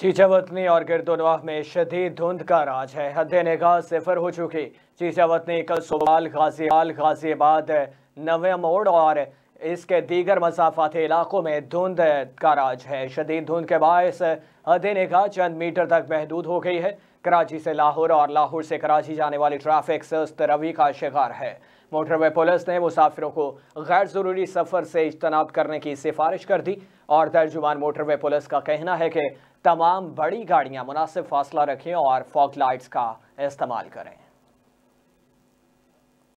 चीचावतनी और गिरदोनवाह में शदीद धुंध का राज है हद निगाह सिफर हो चुकी चीचावतनी कल सोबाल खासी गाजियाबाद नवे मोड़ और इसके दीगर मसाफाती इलाकों में धुंध का राज है शदीद धुंध के बायस हदे चंद मीटर तक महदूद हो गई है कराची से लाहौर और लाहौर से कराची जाने वाली ट्रैफिक सस्त रवि का शिकार है मोटरवे पुलिस ने मुसाफिरों को गैर ज़रूरी सफ़र से इजतनाब करने की सिफारिश कर दी और तर्जुमान मोटरवे पुलिस का कहना है कि तमाम बड़ी गाड़ियाँ मुनासिब फासला रखें और फॉक लाइट्स का इस्तेमाल करें